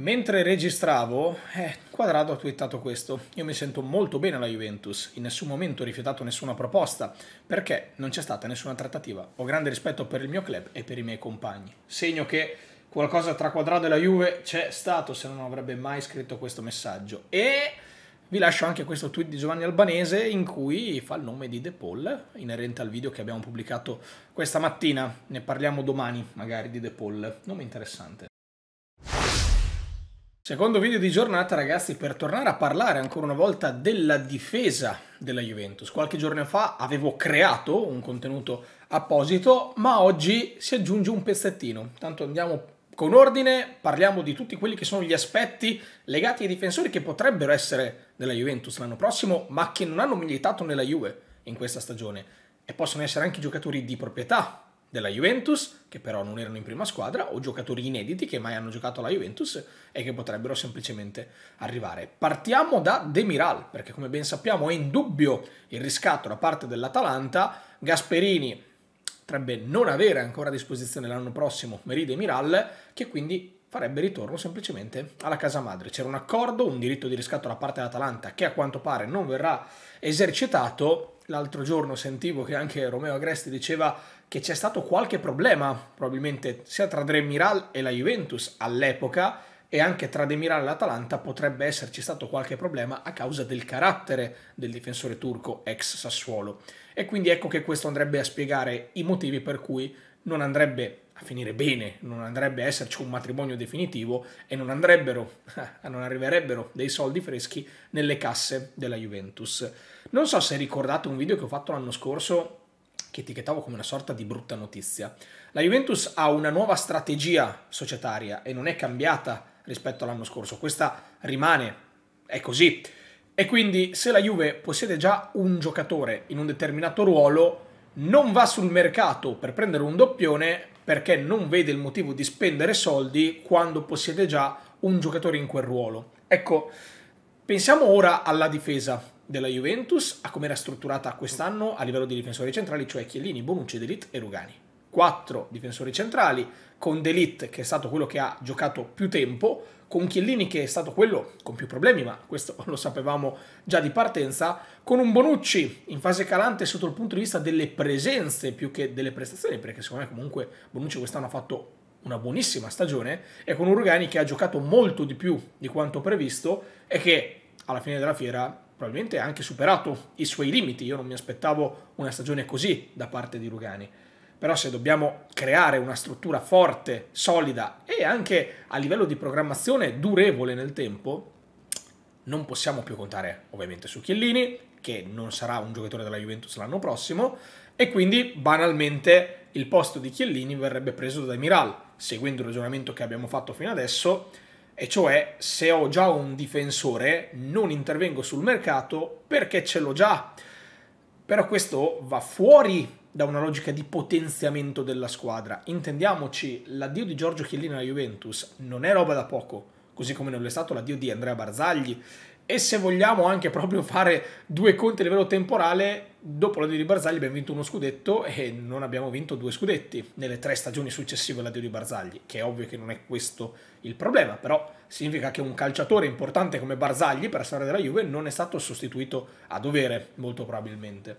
Mentre registravo, eh, Quadrado ha twittato questo. Io mi sento molto bene alla Juventus, in nessun momento ho rifiutato nessuna proposta, perché non c'è stata nessuna trattativa. Ho grande rispetto per il mio club e per i miei compagni. Segno che qualcosa tra Quadrado e la Juve c'è stato, se non avrebbe mai scritto questo messaggio. E vi lascio anche questo tweet di Giovanni Albanese in cui fa il nome di De Paul, inerente al video che abbiamo pubblicato questa mattina. Ne parliamo domani, magari, di De Paul. Nome interessante. Secondo video di giornata ragazzi per tornare a parlare ancora una volta della difesa della Juventus. Qualche giorno fa avevo creato un contenuto apposito ma oggi si aggiunge un pezzettino. Tanto andiamo con ordine, parliamo di tutti quelli che sono gli aspetti legati ai difensori che potrebbero essere della Juventus l'anno prossimo ma che non hanno militato nella Juve in questa stagione e possono essere anche giocatori di proprietà della Juventus, che però non erano in prima squadra, o giocatori inediti che mai hanno giocato alla Juventus e che potrebbero semplicemente arrivare. Partiamo da Demiral, perché come ben sappiamo è in dubbio il riscatto da parte dell'Atalanta. Gasperini potrebbe non avere ancora a disposizione l'anno prossimo Meride Miral, che quindi farebbe ritorno semplicemente alla casa madre. C'era un accordo, un diritto di riscatto da parte dell'Atalanta che a quanto pare non verrà esercitato. L'altro giorno sentivo che anche Romeo Agresti diceva che c'è stato qualche problema, probabilmente sia tra Demiral e la Juventus all'epoca e anche tra Demiral e l'Atalanta potrebbe esserci stato qualche problema a causa del carattere del difensore turco ex Sassuolo. E quindi ecco che questo andrebbe a spiegare i motivi per cui non andrebbe a finire bene, non andrebbe a esserci un matrimonio definitivo e non andrebbero, non arriverebbero dei soldi freschi nelle casse della Juventus. Non so se ricordate un video che ho fatto l'anno scorso che etichettavo come una sorta di brutta notizia. La Juventus ha una nuova strategia societaria e non è cambiata rispetto all'anno scorso, questa rimane, è così. E quindi se la Juve possiede già un giocatore in un determinato ruolo, non va sul mercato per prendere un doppione perché non vede il motivo di spendere soldi quando possiede già un giocatore in quel ruolo. Ecco, pensiamo ora alla difesa della Juventus a come era strutturata quest'anno a livello di difensori centrali, cioè Chiellini, Bonucci, Delit e Rugani. Quattro difensori centrali, con Delit che è stato quello che ha giocato più tempo, con Chiellini che è stato quello con più problemi, ma questo lo sapevamo già di partenza, con un Bonucci in fase calante sotto il punto di vista delle presenze più che delle prestazioni, perché secondo me comunque Bonucci quest'anno ha fatto una buonissima stagione e con un Rugani che ha giocato molto di più di quanto previsto e che alla fine della fiera probabilmente ha anche superato i suoi limiti. Io non mi aspettavo una stagione così da parte di Rugani. Però se dobbiamo creare una struttura forte, solida e anche a livello di programmazione durevole nel tempo, non possiamo più contare ovviamente su Chiellini, che non sarà un giocatore della Juventus l'anno prossimo, e quindi banalmente il posto di Chiellini verrebbe preso da Miral, seguendo il ragionamento che abbiamo fatto fino adesso, e cioè se ho già un difensore non intervengo sul mercato perché ce l'ho già. Però questo va fuori da una logica di potenziamento della squadra. Intendiamoci, l'addio di Giorgio Chiellini alla Juventus non è roba da poco, così come non è stato l'addio di Andrea Barzagli e se vogliamo anche proprio fare due conti a livello temporale, dopo la di Barzagli abbiamo vinto uno scudetto e non abbiamo vinto due scudetti nelle tre stagioni successive alla di Barzagli, che è ovvio che non è questo il problema, però significa che un calciatore importante come Barzagli per la storia della Juve non è stato sostituito a dovere, molto probabilmente.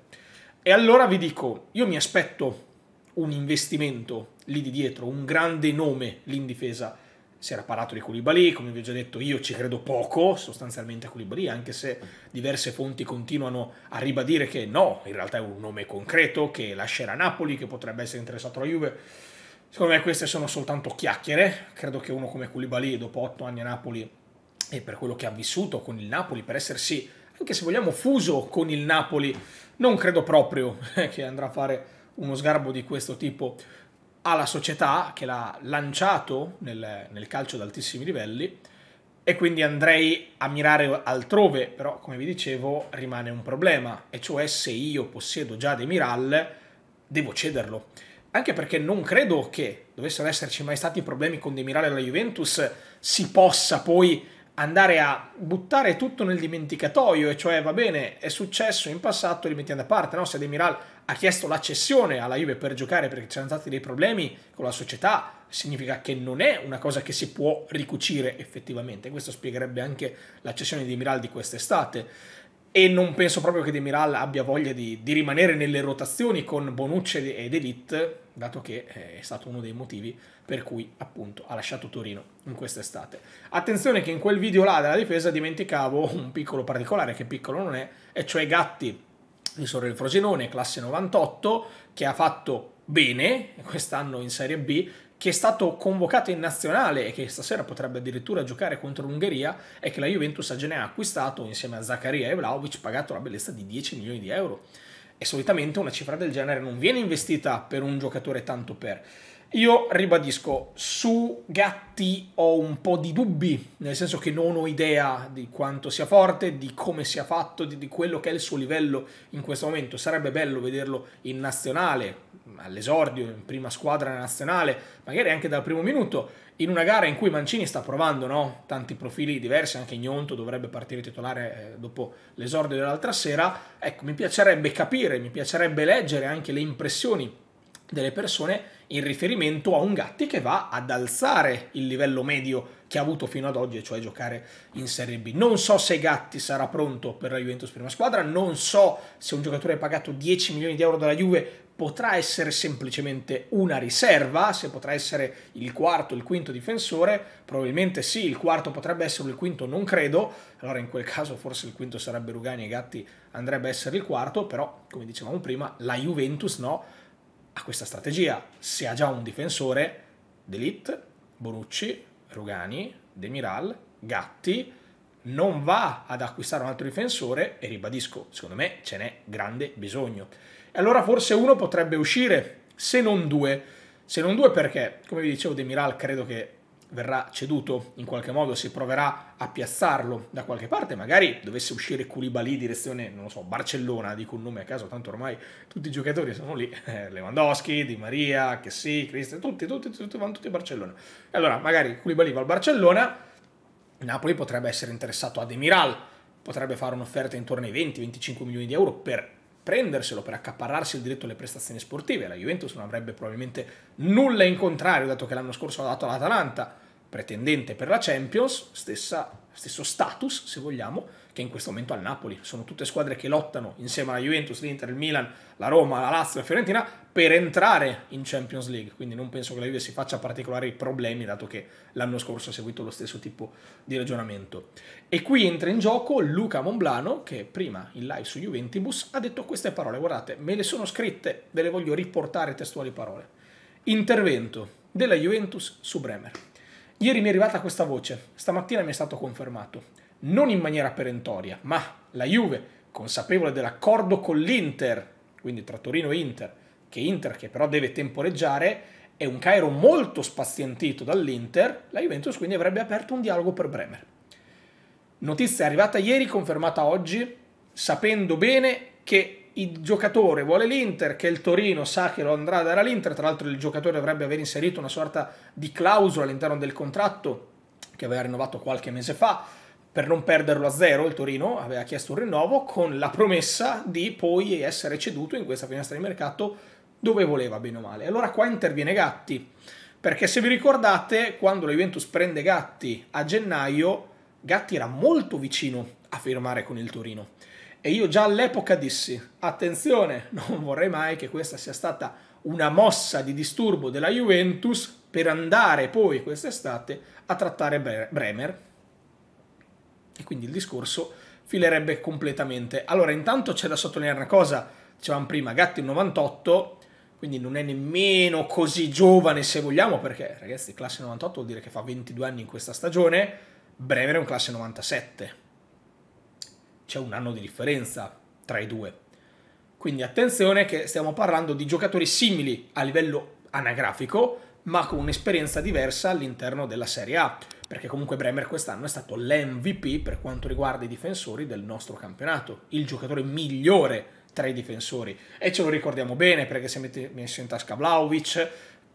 E allora vi dico, io mi aspetto un investimento lì di dietro, un grande nome lì in difesa si era parlato di Koulibaly, come vi ho già detto io ci credo poco sostanzialmente a Koulibaly, anche se diverse fonti continuano a ribadire che no, in realtà è un nome concreto che lascerà Napoli, che potrebbe essere interessato alla Juve. Secondo me queste sono soltanto chiacchiere, credo che uno come Koulibaly dopo otto anni a Napoli e per quello che ha vissuto con il Napoli, per essersi anche se vogliamo fuso con il Napoli, non credo proprio che andrà a fare uno sgarbo di questo tipo alla società che l'ha lanciato nel, nel calcio ad altissimi livelli e quindi andrei a mirare altrove, però come vi dicevo rimane un problema, e cioè se io possiedo già dei Miral devo cederlo. Anche perché non credo che dovessero esserci mai stati problemi con Demiral e la Juventus, si possa poi andare a buttare tutto nel dimenticatoio, e cioè va bene, è successo in passato, li mettiamo da parte, no? Se Demiral ha chiesto l'accessione alla Juve per giocare perché c'erano stati dei problemi con la società, significa che non è una cosa che si può ricucire effettivamente. Questo spiegherebbe anche l'accessione di Miral di quest'estate. E non penso proprio che De abbia voglia di, di rimanere nelle rotazioni con Bonucci ed Elite, dato che eh, è stato uno dei motivi per cui appunto ha lasciato Torino in quest'estate. Attenzione che in quel video là della difesa dimenticavo un piccolo particolare, che piccolo non è, e cioè Gatti le sorelle Frosinone, classe 98, che ha fatto bene quest'anno in Serie B, che è stato convocato in nazionale e che stasera potrebbe addirittura giocare contro l'Ungheria e che la Juventus ha già ne ha acquistato insieme a Zaccaria e Vlaovic pagato la bellezza di 10 milioni di euro. E solitamente una cifra del genere non viene investita per un giocatore tanto per. Io ribadisco, su Gatti ho un po' di dubbi, nel senso che non ho idea di quanto sia forte, di come sia fatto, di, di quello che è il suo livello in questo momento. Sarebbe bello vederlo in nazionale, all'esordio, in prima squadra nazionale, magari anche dal primo minuto, in una gara in cui Mancini sta provando no? tanti profili diversi, anche Gnonto dovrebbe partire titolare eh, dopo l'esordio dell'altra sera. Ecco, mi piacerebbe capire, mi piacerebbe leggere anche le impressioni delle persone in riferimento a un Gatti che va ad alzare il livello medio che ha avuto fino ad oggi, cioè giocare in Serie B. Non so se Gatti sarà pronto per la Juventus prima squadra, non so se un giocatore pagato 10 milioni di euro dalla Juve potrà essere semplicemente una riserva, se potrà essere il quarto, il quinto difensore, probabilmente sì, il quarto potrebbe essere il quinto, non credo, allora in quel caso forse il quinto sarebbe Rugani e Gatti andrebbe a essere il quarto, però come dicevamo prima la Juventus no, ha questa strategia. Se ha già un difensore, D'Elite, Bonucci, Rugani, Demiral, Gatti, non va ad acquistare un altro difensore e ribadisco, secondo me ce n'è grande bisogno. E allora forse uno potrebbe uscire, se non due. Se non due perché, come vi dicevo, Demiral credo che verrà ceduto in qualche modo, si proverà a piazzarlo da qualche parte, magari dovesse uscire Koulibaly direzione, non lo so, Barcellona, dico un nome a caso, tanto ormai tutti i giocatori sono lì, eh, Lewandowski, Di Maria, che sì, Cristian, tutti, tutti, tutti, vanno tutti a Barcellona. E allora magari Koulibaly va al Barcellona, Napoli potrebbe essere interessato ad Emiral, potrebbe fare un'offerta intorno ai 20-25 milioni di euro per prenderselo per accaparrarsi il diritto alle prestazioni sportive. La Juventus non avrebbe probabilmente nulla in contrario, dato che l'anno scorso ha dato all'Atalanta, pretendente per la Champions, stessa, stesso status, se vogliamo, che in questo momento al Napoli. Sono tutte squadre che lottano insieme alla Juventus, l'Inter, il Milan, la Roma, la Lazio, la Fiorentina per entrare in Champions League. Quindi non penso che la Juve si faccia particolari problemi, dato che l'anno scorso ha seguito lo stesso tipo di ragionamento. E qui entra in gioco Luca Monblano, che prima in live su Juventus ha detto queste parole. Guardate, me le sono scritte, ve le voglio riportare testuali parole. Intervento della Juventus su Bremer. Ieri mi è arrivata questa voce, stamattina mi è stato confermato non in maniera perentoria, ma la Juve, consapevole dell'accordo con l'Inter, quindi tra Torino e Inter, che Inter che però deve temporeggiare, è un Cairo molto spazientito dall'Inter, la Juventus quindi avrebbe aperto un dialogo per Bremer. Notizia arrivata ieri, confermata oggi, sapendo bene che il giocatore vuole l'Inter, che il Torino sa che lo andrà a dare all'Inter, tra l'altro il giocatore dovrebbe aver inserito una sorta di clausola all'interno del contratto che aveva rinnovato qualche mese fa, per non perderlo a zero, il Torino aveva chiesto un rinnovo con la promessa di poi essere ceduto in questa finestra di mercato dove voleva, bene o male. Allora qua interviene Gatti, perché se vi ricordate, quando la Juventus prende Gatti a gennaio, Gatti era molto vicino a firmare con il Torino. E io già all'epoca dissi, attenzione, non vorrei mai che questa sia stata una mossa di disturbo della Juventus per andare poi quest'estate a trattare Bremer, e quindi il discorso filerebbe completamente. Allora, intanto c'è da sottolineare una cosa, dicevamo prima, Gatti 98, quindi non è nemmeno così giovane se vogliamo, perché ragazzi, classe 98 vuol dire che fa 22 anni in questa stagione, Bremer è un classe 97. C'è un anno di differenza tra i due. Quindi attenzione che stiamo parlando di giocatori simili a livello anagrafico, ma con un'esperienza diversa all'interno della Serie A perché comunque Bremer quest'anno è stato l'MVP per quanto riguarda i difensori del nostro campionato, il giocatore migliore tra i difensori e ce lo ricordiamo bene perché si è messo in tasca Vlaovic,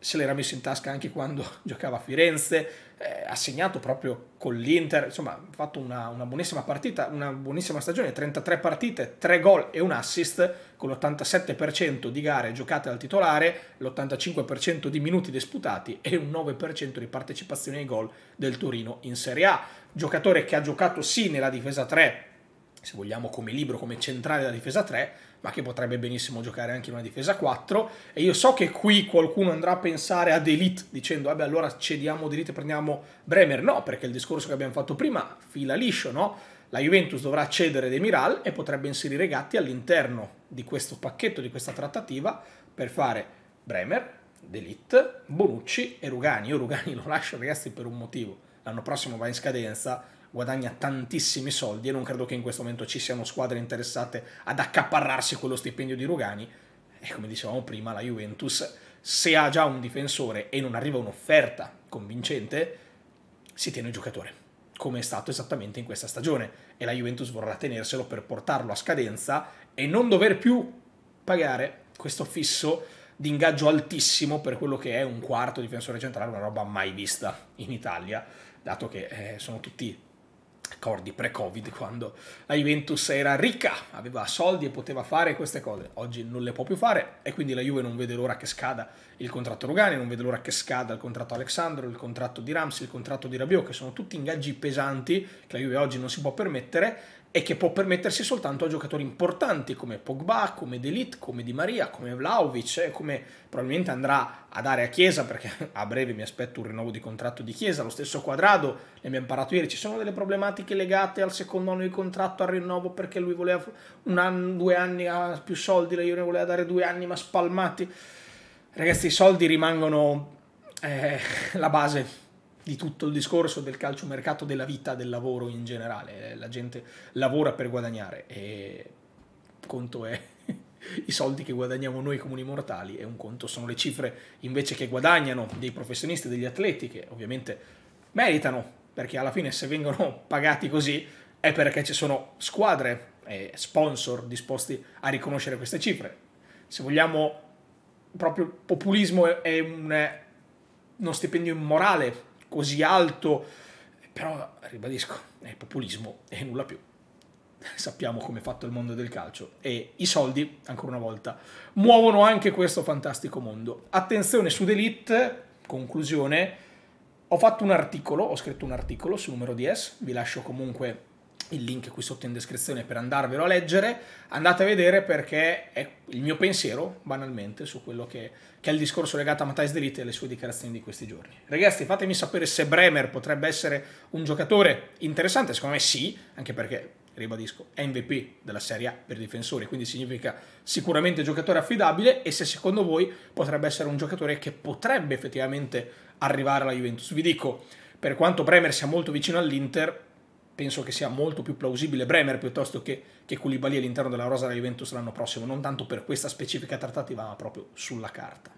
se l'era messo in tasca anche quando giocava a Firenze, eh, ha segnato proprio con l'Inter, insomma ha fatto una, una, buonissima partita, una buonissima stagione, 33 partite, 3 gol e un assist, con l'87% di gare giocate dal titolare, l'85% di minuti disputati e un 9% di partecipazione ai gol del Torino in Serie A. Giocatore che ha giocato sì nella difesa 3 se vogliamo come libro, come centrale della difesa 3, ma che potrebbe benissimo giocare anche in una difesa 4. E io so che qui qualcuno andrà a pensare ad Elite dicendo, vabbè allora cediamo Elite e prendiamo Bremer. No, perché il discorso che abbiamo fatto prima fila liscio, no? La Juventus dovrà cedere Demiral e potrebbe inserire Gatti all'interno di questo pacchetto, di questa trattativa, per fare Bremer, D'Elite, Bonucci e Rugani. Io Rugani lo lascio ragazzi per un motivo, l'anno prossimo va in scadenza guadagna tantissimi soldi e non credo che in questo momento ci siano squadre interessate ad accaparrarsi quello stipendio di Rugani. E come dicevamo prima, la Juventus, se ha già un difensore e non arriva un'offerta convincente, si tiene il giocatore, come è stato esattamente in questa stagione. E la Juventus vorrà tenerselo per portarlo a scadenza e non dover più pagare questo fisso di ingaggio altissimo per quello che è un quarto difensore centrale, una roba mai vista in Italia, dato che eh, sono tutti ricordi pre-Covid quando la Juventus era ricca, aveva soldi e poteva fare queste cose. Oggi non le può più fare e quindi la Juve non vede l'ora che scada il contratto Rogani, non vede l'ora che scada il contratto Alexandro, il contratto di Ramsey, il contratto di Rabiot, che sono tutti ingaggi pesanti che la Juve oggi non si può permettere e che può permettersi soltanto a giocatori importanti come Pogba, come Delit, come Di Maria, come Vlaovic e eh, come probabilmente andrà a dare a Chiesa perché a breve mi aspetto un rinnovo di contratto di Chiesa, lo stesso Quadrado, ne abbiamo parlato ieri, ci sono delle problematiche legate al secondo anno di contratto, al rinnovo perché lui voleva un anno, due anni a più soldi, lei ne voleva dare due anni ma spalmati. Ragazzi i soldi rimangono eh, la base di tutto il discorso del calcio mercato, della vita, del lavoro in generale. La gente lavora per guadagnare e conto è i soldi che guadagniamo noi comuni mortali e un conto sono le cifre invece che guadagnano dei professionisti, degli atleti che ovviamente meritano perché alla fine se vengono pagati così è perché ci sono squadre e sponsor disposti a riconoscere queste cifre. Se vogliamo proprio populismo è un, uno stipendio immorale così alto, però ribadisco, è populismo e nulla più. Sappiamo come è fatto il mondo del calcio e i soldi, ancora una volta, muovono anche questo fantastico mondo. Attenzione su Delete, conclusione, ho fatto un articolo, ho scritto un articolo su numero 10, vi lascio comunque il link qui sotto in descrizione per andarvelo a leggere, andate a vedere perché è il mio pensiero, banalmente, su quello che, che è il discorso legato a Matthijs Delite e le sue dichiarazioni di questi giorni. Ragazzi, fatemi sapere se Bremer potrebbe essere un giocatore interessante, secondo me sì, anche perché, ribadisco, è MVP della Serie A per difensori, quindi significa sicuramente giocatore affidabile e se secondo voi potrebbe essere un giocatore che potrebbe effettivamente arrivare alla Juventus. Vi dico, per quanto Bremer sia molto vicino all'Inter, penso che sia molto più plausibile Bremer piuttosto che, che Koulibaly all'interno della rosa della Juventus l'anno prossimo, non tanto per questa specifica trattativa ma proprio sulla carta.